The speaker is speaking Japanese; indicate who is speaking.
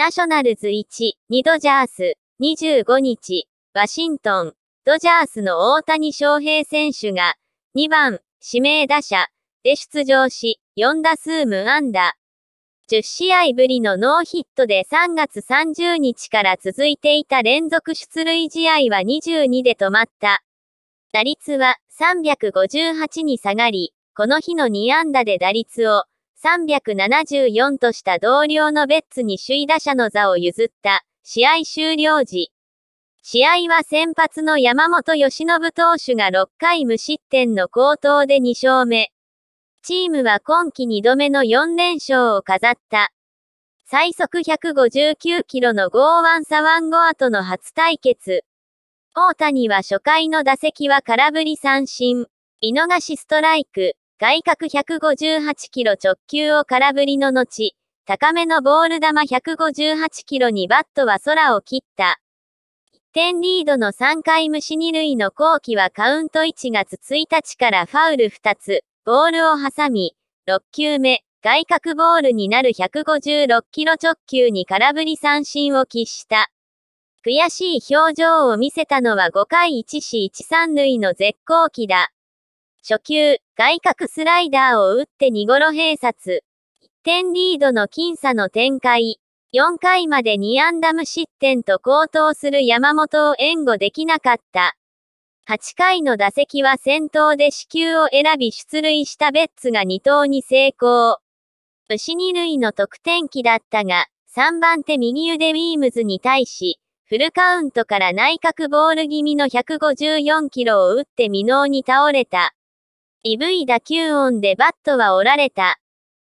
Speaker 1: ナショナルズ1、2ドジャース、25日、ワシントン、ドジャースの大谷翔平選手が、2番、指名打者、で出場し、4打数無安打。10試合ぶりのノーヒットで3月30日から続いていた連続出塁試合は22で止まった。打率は358に下がり、この日の2安打で打率を374とした同僚のベッツに首位打者の座を譲った試合終了時。試合は先発の山本義信投手が6回無失点の好投で2勝目。チームは今季2度目の4連勝を飾った。最速159キロの剛腕左腕後との初対決。大谷は初回の打席は空振り三振、見逃しストライク。外角158キロ直球を空振りの後、高めのボール球158キロにバットは空を切った。1点リードの3回無視2塁の後期はカウント1月1日からファウル2つ、ボールを挟み、6球目、外角ボールになる156キロ直球に空振り三振を喫した。悔しい表情を見せたのは5回1死1三塁の絶好機だ。初球、外角スライダーを打って2ゴロ併殺。1点リードの僅差の展開。4回まで2安打無失点と高騰する山本を援護できなかった。8回の打席は先頭で死球を選び出塁したベッツが2投に成功。牛2塁の得点機だったが、3番手右腕ウィームズに対し、フルカウントから内角ボール気味の154キロを打って未納に倒れた。鈍い打球音でバットは折られた。